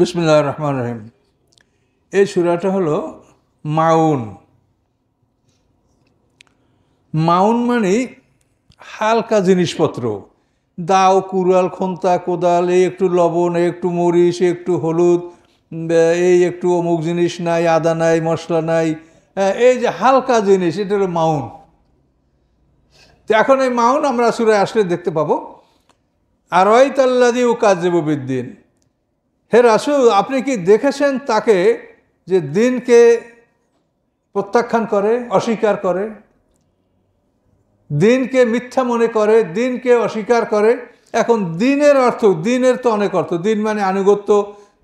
বিসমুল্লাহ রহমান রহিম এই সুরাটা হলো মাউন মাউন মানে হালকা জিনিসপত্র দাও কুড়াল খন্তা কোদাল এই একটু লবণ একটু মরিচ একটু হলুদ এই একটু অমুক জিনিস নাই আদা নাই মশলা নাই এই যে হালকা জিনিস এটা হলো মাউন তো এখন এই মাউন আমরা সুরায় আসলে দেখতে পাবো আর ওই তাল্লাদি ও দেব বিদ্দিন হে রাসুল আপনি কি দেখেছেন তাকে যে দিনকে প্রত্যাখ্যান করে অস্বীকার করে দিনকে মিথ্যা মনে করে দিনকে অস্বীকার করে এখন দিনের অর্থ দিনের তো অনেক অর্থ দিন মানে আনুগত্য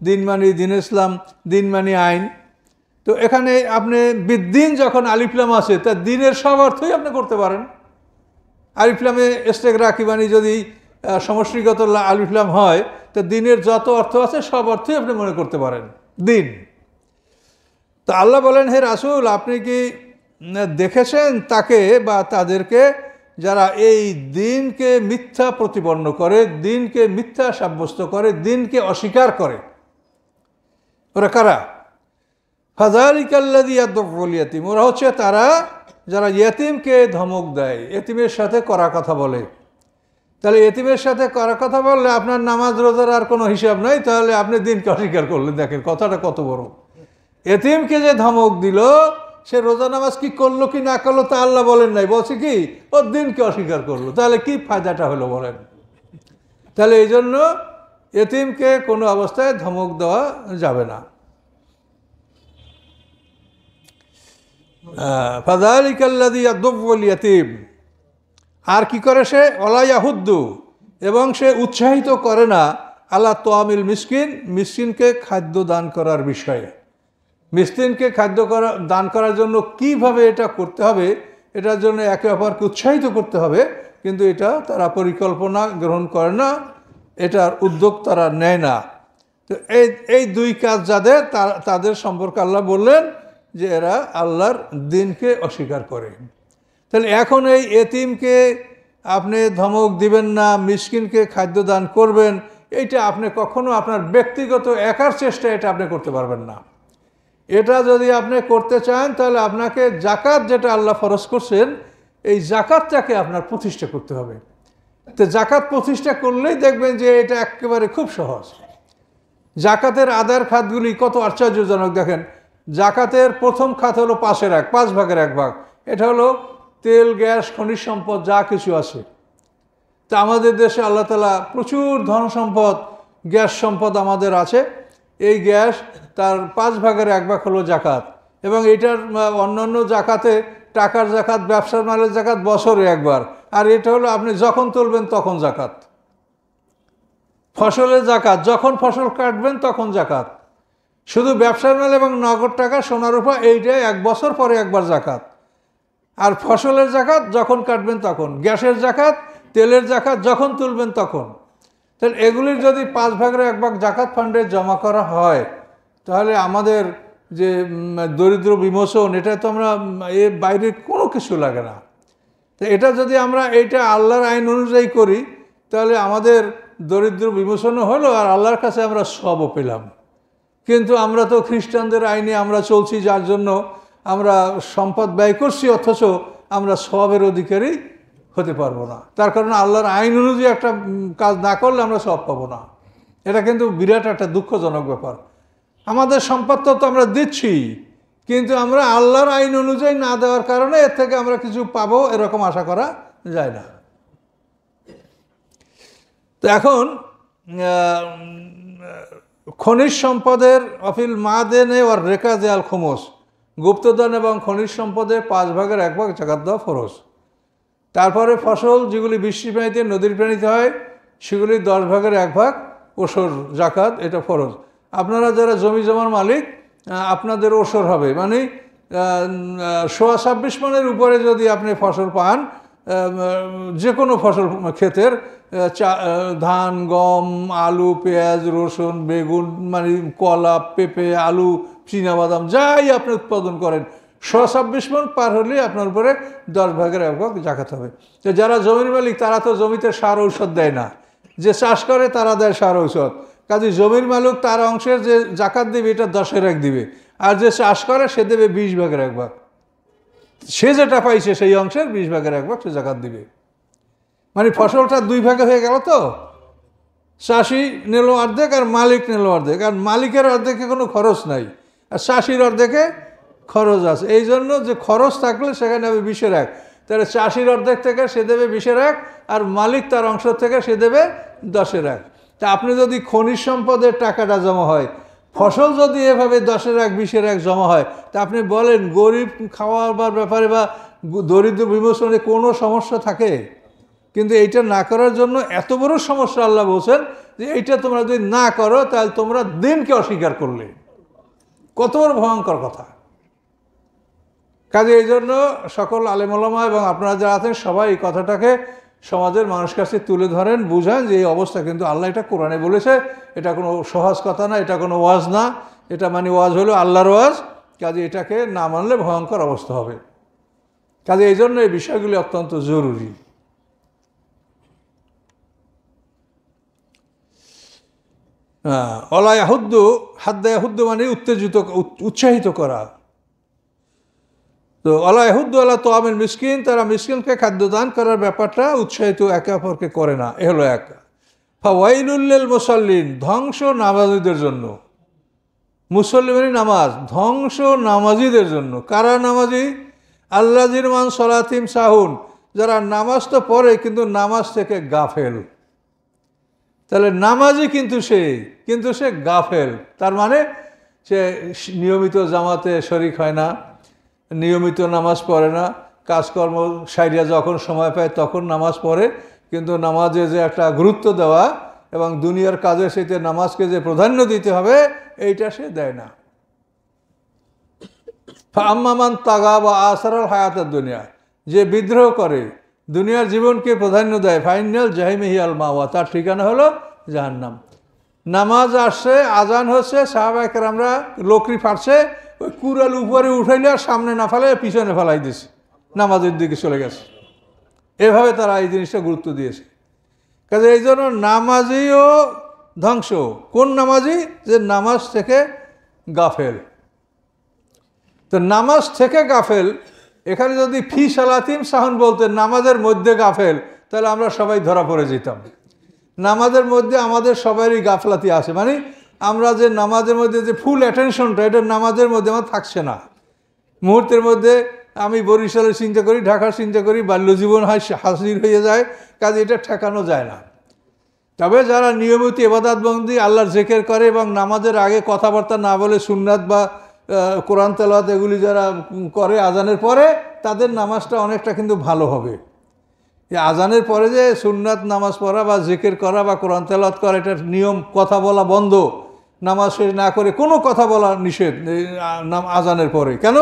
দিন মানে দিন ইসলাম দিন মানে আইন তো এখানে আপনি বিদ্দিন যখন আলিফলাম আছে তা দিনের সব অর্থই আপনি করতে পারেন আলিফলামে স্টেক রাখি মানে যদি সমষ্টিগত ইসলাম হয় তো দিনের যত অর্থ আছে সব অর্থই আপনি মনে করতে পারেন দিন তো আল্লাহ বলেন হে রাসুল আপনি কি দেখেছেন তাকে বা তাদেরকে যারা এই দিনকে মিথ্যা প্রতিপন্ন করে দিনকে মিথ্যা সাব্যস্ত করে দিনকে অস্বীকার করে ওরা কারা ফাজালিকাল্লাদি ইয়াদ্দফল ইয়াতিম ওরা হচ্ছে তারা যারা ইয়াতিমকে ধমক দেয় এতিমের সাথে করা কথা বলে তাহলে এতিমের সাথে করার কথা বললে আপনার নামাজ রোজার আর কোনো হিসাব নাই তাহলে আপনি দিনকে অস্বীকার করলেন দেখেন কথাটা কত বড় এতিমকে যে ধমক দিল সে রোজা নামাজ কি করলো কি না করলো তা আল্লাহ বলেন নাই বলছে কি ও দিনকে অস্বীকার করলো তাহলে কি ফায়দাটা হলো বলেন তাহলে এই জন্য এতিমকে কোনো অবস্থায় ধমক দেওয়া যাবে না ফাদালিকাল্লাদি আদব এতিম আর কি করে সে ওলাইয়াহুদ্দু এবং সে উৎসাহিত করে না আল্লাহ তোয়ামিল মিসকিন মিসকিনকে খাদ্য দান করার বিষয়ে মিসকিনকে খাদ্য করা দান করার জন্য কিভাবে এটা করতে হবে এটার জন্য একে অপরকে উৎসাহিত করতে হবে কিন্তু এটা তারা পরিকল্পনা গ্রহণ করে না এটার উদ্যোগ তারা নেয় না তো এই এই দুই কাজ যাদের তাদের সম্পর্কে আল্লাহ বললেন যে এরা আল্লাহর দিনকে অস্বীকার করে তাহলে এখন এই এতিমকে আপনি ধমক দিবেন না মিসকিনকে খাদ্য দান করবেন এইটা আপনি কখনো আপনার ব্যক্তিগত একার চেষ্টা এটা আপনি করতে পারবেন না এটা যদি আপনি করতে চান তাহলে আপনাকে জাকাত যেটা আল্লাহ ফরজ করছেন এই জাকাতটাকে আপনার প্রতিষ্ঠা করতে হবে তো জাকাত প্রতিষ্ঠা করলেই দেখবেন যে এটা একেবারে খুব সহজ জাকাতের আদার খাতগুলি কত আশ্চর্যজনক দেখেন জাকাতের প্রথম খাত হলো পাশের এক পাঁচ ভাগের এক ভাগ এটা হলো তেল গ্যাস খনিজ সম্পদ যা কিছু আছে তা আমাদের দেশে আল্লাহ তালা প্রচুর ধন সম্পদ গ্যাস সম্পদ আমাদের আছে এই গ্যাস তার পাঁচ ভাগের এক ভাগ হলো জাকাত এবং এটার অন্যান্য জাকাতে টাকার জাকাত ব্যবসার মালের জাকাত বছরে একবার আর এটা হলো আপনি যখন তুলবেন তখন জাকাত ফসলের জাকাত যখন ফসল কাটবেন তখন জাকাত শুধু ব্যবসার মাল এবং নগদ টাকা সোনার উপর এইটাই এক বছর পরে একবার জাকাত আর ফসলের জাকাত যখন কাটবেন তখন গ্যাসের জাকাত তেলের জাকাত যখন তুলবেন তখন তাহলে এগুলির যদি পাঁচ ভাগের এক ভাগ জাকাত ফান্ডে জমা করা হয় তাহলে আমাদের যে দরিদ্র বিমোচন এটা তো আমরা এ বাইরে কোনো কিছু লাগে না তো এটা যদি আমরা এটা আল্লাহর আইন অনুযায়ী করি তাহলে আমাদের দরিদ্র বিমোচনও হলো আর আল্লাহর কাছে আমরা সবও পেলাম কিন্তু আমরা তো খ্রিস্টানদের আইনে আমরা চলছি যার জন্য আমরা সম্পদ ব্যয় করছি অথচ আমরা সবের অধিকারী হতে পারবো না তার কারণে আল্লাহর আইন অনুযায়ী একটা কাজ না করলে আমরা সব পাবো না এটা কিন্তু বিরাট একটা দুঃখজনক ব্যাপার আমাদের সম্পদ তো আমরা দিচ্ছি কিন্তু আমরা আল্লাহর আইন অনুযায়ী না দেওয়ার কারণে এর থেকে আমরা কিছু পাবো এরকম আশা করা যায় না তো এখন খনিজ সম্পদের অফিল মা দেনে ওর রেখা দেয়াল খুমোস গুপ্তধন এবং খনিজ সম্পদে পাঁচ ভাগের এক ভাগ জাকাত দেওয়া ফরজ তারপরে ফসল যেগুলি বৃষ্টি পানিতে নদীর পানিতে হয় সেগুলি দশ ভাগের এক ভাগ ওসর জাকাত এটা ফরজ আপনারা যারা জমি জমার মালিক আপনাদের ওসর হবে মানে সোয়া ছাব্বিশ মানের উপরে যদি আপনি ফসল পান যে কোনো ফসল ক্ষেতের ধান গম আলু পেঁয়াজ রসুন বেগুন মানে কলা পেঁপে আলু বাদাম যাই আপনি উৎপাদন করেন ছাব্বিশ মন পার হলে আপনার উপরে দশ ভাগের এক ভাগ জাকাত হবে তো যারা জমির মালিক তারা তো জমিতে সার ঔষধ দেয় না যে চাষ করে তারা দেয় সার ঔষধ কাজে জমির মালিক তার অংশের যে জাকাত দেবে এটা দশের এক দিবে আর যে চাষ করে সে দেবে বিশ ভাগের এক ভাগ সে যেটা পাইছে সেই অংশের বিশ ভাগের এক ভাগ সে জাকাত দিবে মানে ফসলটা দুই ভাগে হয়ে গেল তো চাষি নিল অর্ধেক আর মালিক নিল অর্ধেক আর মালিকের অর্ধেকে কোনো খরচ নাই আর চাষির অর্ধেকে খরচ আছে এই জন্য যে খরচ থাকলে সেখানে হবে বিশের এক তাহলে চাষির অর্ধেক থেকে সে দেবে বিশের এক আর মালিক তার অংশ থেকে সে দেবে দশের এক তা আপনি যদি খনিজ সম্পদের টাকাটা জমা হয় ফসল যদি এভাবে দশের এক বিশের এক জমা হয় তা আপনি বলেন গরিব খাওয়াবার ব্যাপারে বা দরিদ্র বিমোচনে কোনো সমস্যা থাকে কিন্তু এইটা না করার জন্য এত বড় সমস্যা আল্লাহ বলছেন যে এইটা তোমরা যদি না করো তাহলে তোমরা দিনকে অস্বীকার করলে কত বড় ভয়ঙ্কর কথা কাজে এই জন্য সকল আলেমলমা এবং আপনারা যারা আছেন সবাই এই কথাটাকে সমাজের মানুষ কাছে তুলে ধরেন বুঝান যে এই অবস্থা কিন্তু আল্লাহ এটা কোরআনে বলেছে এটা কোনো সহজ কথা না এটা কোনো ওয়াজ না এটা মানে ওয়াজ হলো আল্লাহর ওয়াজ কাজে এটাকে না মানলে ভয়ঙ্কর অবস্থা হবে কাজে এই জন্য এই বিষয়গুলি অত্যন্ত জরুরি অলায়াহুদ্দু হাদ্দায়াহুদ্দু মানে উত্তেজিত উৎসাহিত করা তো আল্লাহ এহুদ্দু আল্লাহ তো আমের মিসকিন তারা মিসকিনকে খাদ্যদান করার ব্যাপারটা উৎসাহিত একে অপরকে করে না এ হলো এক উল্লেল মুসল্লিন ধ্বংস নামাজিদের জন্য মুসল্লিমের নামাজ ধ্বংস নামাজিদের জন্য কারা নামাজি আল্লা জিরমান সলাতিম সাহুন যারা নামাজ তো পড়ে কিন্তু নামাজ থেকে গাফেল তাহলে নামাজি কিন্তু সে কিন্তু সে গাফেল তার মানে সে নিয়মিত জামাতে শরিক হয় না নিয়মিত নামাজ পড়ে না কাজকর্ম সাইরিয়া যখন সময় পায় তখন নামাজ পড়ে কিন্তু নামাজে যে একটা গুরুত্ব দেওয়া এবং দুনিয়ার কাজে সেতে নামাজকে যে প্রাধান্য দিতে হবে এইটা সে দেয় না আম্মামান তাগা বা আসার হায়াতের দুনিয়া যে বিদ্রোহ করে দুনিয়ার জীবনকে প্রাধান্য দেয় ফাইনাল জাহিমিহিয়াল মাওয়া তার ঠিকানা হলো জাহান্নাম নামাজ আসছে আজান হচ্ছে সাহাবাহের আমরা লোকরি ফাটছে ওই কুড়াল উপরে উঠাইলে আর সামনে না ফেলে পিছনে ফেলাই দিয়েছে নামাজের দিকে চলে গেছে এভাবে তারা এই জিনিসটা গুরুত্ব দিয়েছে কাজে এই জন্য নামাজিও ধ্বংস কোন নামাজি যে নামাজ থেকে গাফেল তো নামাজ থেকে গাফেল এখানে যদি ফি সালাতিম সাহন বলতেন নামাজের মধ্যে গাফেল তাহলে আমরা সবাই ধরা পড়ে যেতাম নামাজের মধ্যে আমাদের সবারই গাফলাতি আছে মানে আমরা যে নামাজের মধ্যে যে ফুল অ্যাটেনশনটা এটা নামাজের মধ্যে আমার থাকছে না মুহূর্তের মধ্যে আমি বরিশালের চিন্তা করি ঢাকার চিন্তা করি বাল্যজীবন হাসির হয়ে যায় কাজে এটা ঠেকানো যায় না তবে যারা নিয়মিত বন্দী আল্লাহর জেকের করে এবং নামাজের আগে কথাবার্তা না বলে সুননাথ বা কোরআন তেলাওয়াত এগুলি যারা করে আজানের পরে তাদের নামাজটা অনেকটা কিন্তু ভালো হবে আজানের পরে যে সুননাথ নামাজ পড়া বা জেকের করা বা কোরআন তেলাওয়াত করা এটার নিয়ম কথা বলা বন্ধ নামাজ শেষ না করে কোনো কথা বলা নিষেধ নাম আজানের পরে কেন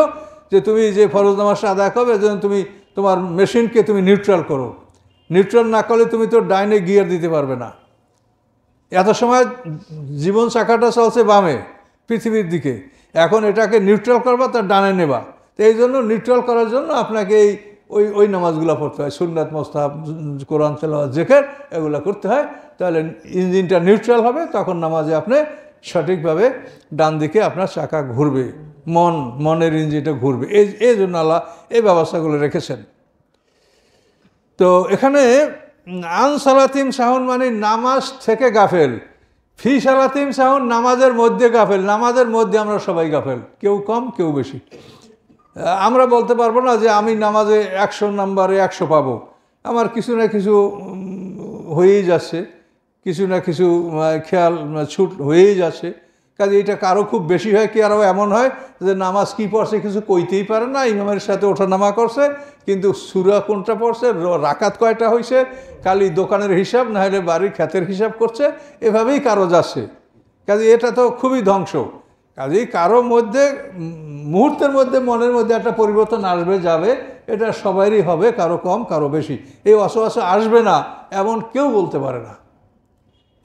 যে তুমি যে ফরজ নামাজটা আদায় করবে যেন তুমি তোমার মেশিনকে তুমি নিউট্রাল করো নিউট্রাল না করলে তুমি তো ডাইনে গিয়ার দিতে পারবে না এত সময় জীবন শাখাটা চলছে বামে পৃথিবীর দিকে এখন এটাকে নিউট্রাল করবা তার ডানে নেবা তো এই জন্য নিউট্রাল করার জন্য আপনাকে এই ওই ওই নামাজগুলো পড়তে হয় সুন্নাত মোস্তাব কোরআন চালা জেখের এগুলো করতে হয় তাহলে ইঞ্জিনটা নিউট্রাল হবে তখন নামাজে আপনি সঠিকভাবে ডান দিকে আপনার চাকা ঘুরবে মন মনের ইঞ্জিনটা ঘুরবে এই এই জন্য আল্লাহ এই ব্যবস্থাগুলো রেখেছেন তো এখানে আনসালাতিম সাহন মানে নামাজ থেকে গাফেল ফি সালাতিম সাহন নামাজের মধ্যে গাফেল নামাজের মধ্যে আমরা সবাই গাফেল কেউ কম কেউ বেশি আমরা বলতে পারবো না যে আমি নামাজে একশো নাম্বারে একশো পাবো আমার কিছু না কিছু হয়েই যাচ্ছে কিছু না কিছু খেয়াল ছুট হয়েই যাচ্ছে কাজে এটা কারো খুব বেশি হয় কি আরও এমন হয় যে নামাজ কী পড়ছে কিছু কইতেই পারে না ইমামের সাথে ওঠা নামা করছে কিন্তু সুরা কোনটা পড়ছে রাকাত কয়টা হয়েছে খালি দোকানের হিসাব নাহলে বাড়ির খ্যাতের হিসাব করছে এভাবেই কারো যাচ্ছে কাজে এটা তো খুবই ধ্বংস কাজেই কারো মধ্যে মুহূর্তের মধ্যে মনের মধ্যে একটা পরিবর্তন আসবে যাবে এটা সবারই হবে কারো কম কারো বেশি এই অসবাসে আসবে না এমন কেউ বলতে পারে না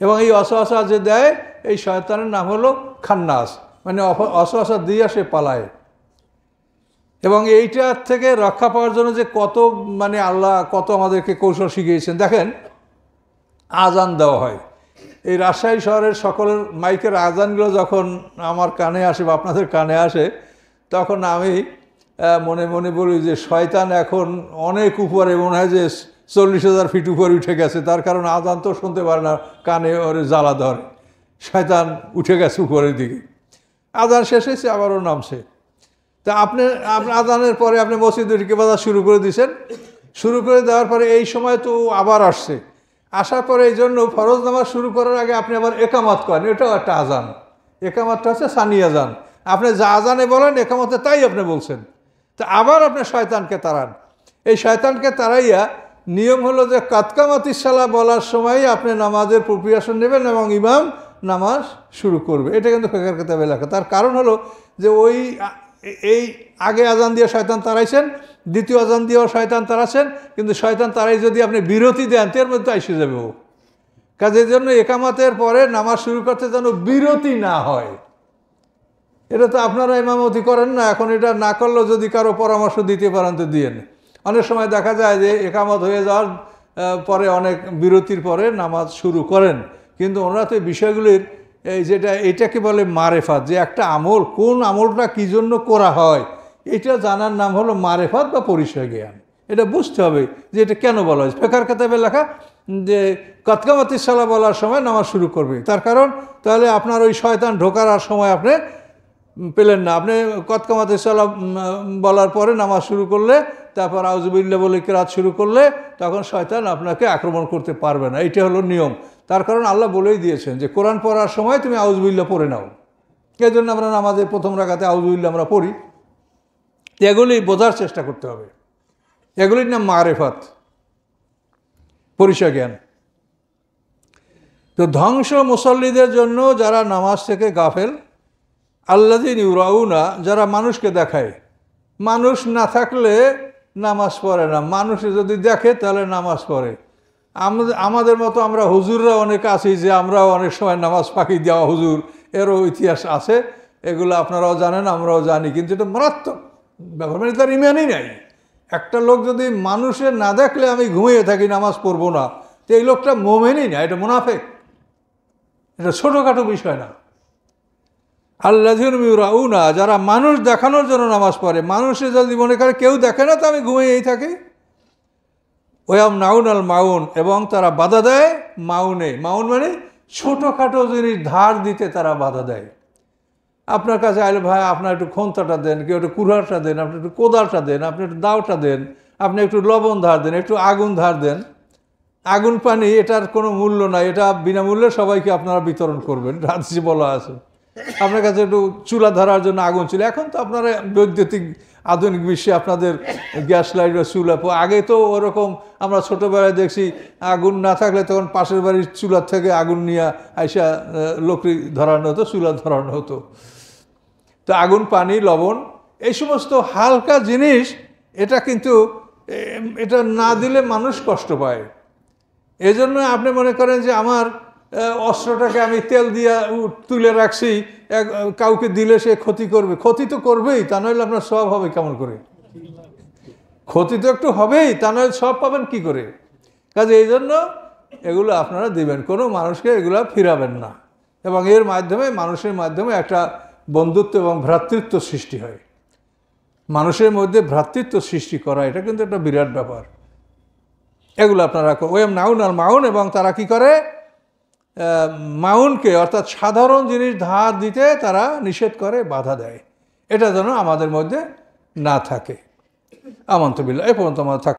এবং এই অসহসা যে দেয় এই শয়তানের নাম হলো খান্নাস মানে অসহসা দিয়ে সে পালায় এবং এইটার থেকে রক্ষা পাওয়ার জন্য যে কত মানে আল্লাহ কত আমাদেরকে কৌশল শিখিয়েছেন দেখেন আজান দেওয়া হয় এই রাজশাহী শহরের সকলের মাইকের আজানগুলো যখন আমার কানে আসে বা আপনাদের কানে আসে তখন আমি মনে মনে বলি যে শয়তান এখন অনেক উপরে মনে হয় যে চল্লিশ হাজার ফিট উপরে উঠে গেছে তার কারণ আজান তো শুনতে পারে না কানে ওরে জ্বালা ধরে শয়তান উঠে গেছে উপরের দিকে আদান শেষ হয়েছে আবারও নামছে তা আপনি আজানের পরে আপনি মসজিদ ঢুকে বাজার শুরু করে দিয়েছেন শুরু করে দেওয়ার পরে এই সময় তো আবার আসছে আসার পরে এই জন্য ফরজ নামাজ শুরু করার আগে আপনি আবার একামত করেন এটাও একটা আজান একামতটা হচ্ছে সানি আজান আপনি যা আজানে বলেন একামতে তাই আপনি বলছেন তা আবার আপনি শয়তানকে তাড়ান এই শয়তানকে তাড়াইয়া নিয়ম হলো যে কাতকামাতি সালা বলার সময় আপনি নামাজের প্রিপারেশন নেবেন এবং ইমাম নামাজ শুরু করবে এটা কিন্তু ফেকার কেতাবে লেখা তার কারণ হলো যে ওই এই আগে আজান দিয়ে শয়তান তারাইছেন দ্বিতীয় আজান দিয়েও শয়তান তারাছেন কিন্তু শয়তান তারাই যদি আপনি বিরতি দেন তার মধ্যে এসে যাবে ও কাজের জন্য একামাতের পরে নামাজ শুরু করতে যেন বিরতি না হয় এটা তো আপনারা ইমামতি করেন না এখন এটা না করলেও যদি কারো পরামর্শ দিতে পারেন তো দিয়ে অনেক সময় দেখা যায় যে একামত হয়ে যাওয়ার পরে অনেক বিরতির পরে নামাজ শুরু করেন কিন্তু ওনারা তো এই বিষয়গুলির এই যেটা এটাকে বলে মারেফাত যে একটা আমল কোন আমলটা কী জন্য করা হয় এটা জানার নাম হলো মারেফাত বা পরিচয় জ্ঞান এটা বুঝতে হবে যে এটা কেন বলা হয় ফেকার কেতাবে লেখা যে কতকামাতির সালা বলার সময় নামাজ শুরু করবে তার কারণ তাহলে আপনার ওই শয়তান ঢোকার সময় আপনি পেলেন না আপনি কতকামাতে সালাম বলার পরে নামাজ শুরু করলে তারপর আউজবিল্লা বলে কেরাত শুরু করলে তখন শয়তান আপনাকে আক্রমণ করতে পারবে না এইটা হলো নিয়ম তার কারণ আল্লাহ বলেই দিয়েছেন যে কোরআন পড়ার সময় তুমি আউজবিল্লা পড়ে নাও এই জন্য আমরা নামাজের প্রথম রাখাতে আউজবিল্লা আমরা পড়ি এগুলি বোঝার চেষ্টা করতে হবে এগুলির নাম মারেফাত পরিচয় জ্ঞান তো ধ্বংস মুসল্লিদের জন্য যারা নামাজ থেকে গাফেল আল্লাদিন ইউরাউনা যারা মানুষকে দেখায় মানুষ না থাকলে নামাজ পড়ে না মানুষ যদি দেখে তাহলে নামাজ পড়ে আমাদের আমাদের মতো আমরা হুজুররা অনেক আছি যে আমরাও অনেক সময় নামাজ পাখি দেওয়া হুজুর এরও ইতিহাস আছে এগুলো আপনারাও জানেন আমরাও জানি কিন্তু এটা মারাত্মক ব্যাপার মানে তার ইমানই নাই একটা লোক যদি মানুষে না দেখলে আমি ঘুমিয়ে থাকি নামাজ পড়বো না তো এই লোকটা মোমেনই না এটা মুনাফেক এটা ছোটোখাটো বিষয় না আল্লাহিন রাউনা যারা মানুষ দেখানোর জন্য নামাজ পড়ে মানুষের যদি মনে করে কেউ দেখে না তো আমি ঘুমিয়েই থাকি ওয়াম নাউন আল মাউন এবং তারা বাধা দেয় মাউনে মাউন মানে ছোটোখাটো জিনিস ধার দিতে তারা বাধা দেয় আপনার কাছে আইলে ভাই আপনার একটু খন্তাটা দেন কেউ একটু কুড়াটা দেন আপনি একটু কোদালটা দেন আপনি একটু দাওটা দেন আপনি একটু লবণ ধার দেন একটু আগুন ধার দেন আগুন পানি এটার কোনো মূল্য নাই এটা বিনামূল্যে সবাইকে আপনারা বিতরণ করবেন রাজি বলা আছে আপনার কাছে একটু চুলা ধরার জন্য আগুন ছিল এখন তো আপনারা বৈদ্যুতিক আধুনিক বিশ্বে আপনাদের গ্যাস লাইট বা চুলা আগে তো ওরকম আমরা ছোটোবেলায় দেখছি আগুন না থাকলে তখন পাশের বাড়ির চুলার থেকে আগুন নিয়ে আইসা লকড়ি ধরানো হতো চুলা ধরানো হতো তো আগুন পানি লবণ এই সমস্ত হালকা জিনিস এটা কিন্তু এটা না দিলে মানুষ কষ্ট পায় এজন্য আপনি মনে করেন যে আমার অস্ত্রটাকে আমি তেল দিয়ে তুলে রাখছি কাউকে দিলে সে ক্ষতি করবে ক্ষতি তো করবেই তা নইলে আপনার সব হবে কেমন করে ক্ষতি তো একটু হবেই তা নয় সব পাবেন কি করে কাজে এই জন্য এগুলো আপনারা দিবেন কোনো মানুষকে এগুলো ফিরাবেন না এবং এর মাধ্যমে মানুষের মাধ্যমে একটা বন্ধুত্ব এবং ভ্রাতৃত্ব সৃষ্টি হয় মানুষের মধ্যে ভ্রাতৃত্ব সৃষ্টি করা এটা কিন্তু একটা বিরাট ব্যাপার এগুলো আপনারা ওয়েম নাউন আর মাউন এবং তারা কি করে মাউনকে অর্থাৎ সাধারণ জিনিস ধার দিতে তারা নিষেধ করে বাধা দেয় এটা যেন আমাদের মধ্যে না থাকে আমন্ত্রবিল্লা এ পর্যন্ত আমাদের